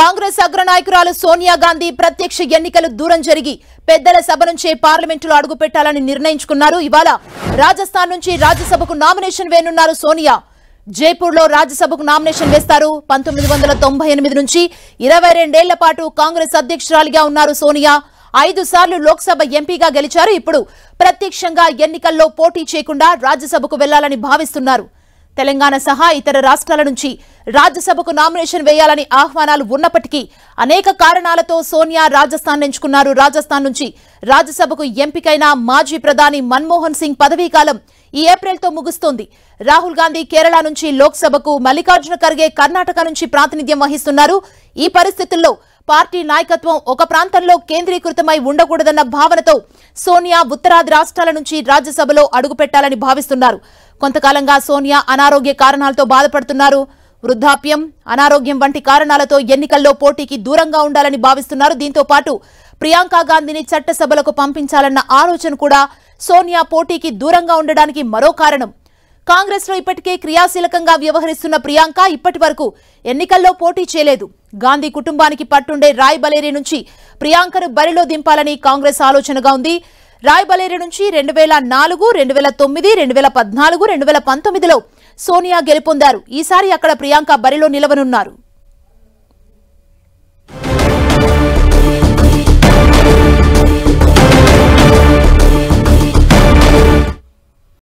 కాంగ్రెస్ అగ్రనాయకురాలు సోనియా గాంధీ ప్రత్యక్ష ఎన్నికలు దూరం జరిగి పెద్దల సభ నుంచే పార్లమెంటులో అడుగుపెట్టాలని నిర్ణయించుకున్నారు ఇవాళ రాజస్థాన్ నుంచి రాజ్యసభకు నామినేషన్ వేయనున్నారు సోనియా జైపూర్ లో రాజ్యసభకు నామినేషన్ వేస్తారు పంతొమ్మిది వందల తొంభై ఎనిమిది నుంచి ఇరవై రెండేళ్ల పాటు కాంగ్రెస్ అధ్యక్షురాలిగా ఉన్నారు సోనియా ఐదు సార్లు లోక్సభ ఎంపీగా గెలిచారు ఇప్పుడు ప్రత్యక్షంగా ఎన్నికల్లో పోటీ చేయకుండా రాజ్యసభకు వెళ్లాలని భావిస్తున్నారు తెలంగాణ సహా ఇతర రాష్ట్రాల నుంచి రాజ్యసభకు నామినేషన్ వేయాలని ఆహ్వానాలు ఉన్నప్పటికీ అనేక కారణాలతో సోనియా రాజస్థాన్ ఎంచుకున్నారు రాజస్థాన్ నుంచి రాజ్యసభకు ఎంపికైన మాజీ ప్రధాని మన్మోహన్ సింగ్ పదవీకాలం ఈ ఏప్రిల్తో ముగుస్తోంది రాహుల్ గాంధీ కేరళ నుంచి లోక్సభకు మల్లికార్జున ఖర్గే కర్ణాటక నుంచి ప్రాతినిధ్యం వహిస్తున్నారు ఈ పరిస్థితుల్లో పార్టీ నాయకత్వం ఒక ప్రాంతంలో కేంద్రీకృతమై ఉండకూడదన్న భావనతో సోనియా ఉత్తరాది రాష్ట్రాల నుంచి రాజ్యసభలో అడుగుపెట్టాలని భావిస్తున్నారు కొంతకాలంగా సోనియా అనారోగ్య కారణాలతో బాధపడుతున్నారు వృద్ధాప్యం అనారోగ్యం వంటి కారణాలతో ఎన్నికల్లో పోటీకి దూరంగా ఉండాలని భావిస్తున్నారు దీంతో పాటు ప్రియాంక గాంధీని చట్టసభలకు పంపించాలన్న ఆలోచన కూడా సోనియా పోటీకి దూరంగా ఉండడానికి మరో కారణం కాంగ్రెస్ లో ఇప్పటికే క్రియాశీలకంగా వ్యవహరిస్తున్న ప్రియాంక ఇప్పటి వరకు ఎన్నికల్లో పోటీ చేయలేదు గాంధీ కుటుంబానికి పట్టుండే రాయ్ నుంచి ప్రియాంకను బరిలో దింపాలని కాంగ్రెస్ ఆలోచనగా ఉంది రాయ్ బలేరి నుంచి రెండు వేల నాలుగు రెండు వేల తొమ్మిది రెండు వేల పద్నాలుగు రెండు వేల పంతొమ్మిదిలో సోనియా గెలుపొందారు ఈసారి అక్కడ ప్రియాంక బరిలో నిలవనున్నారు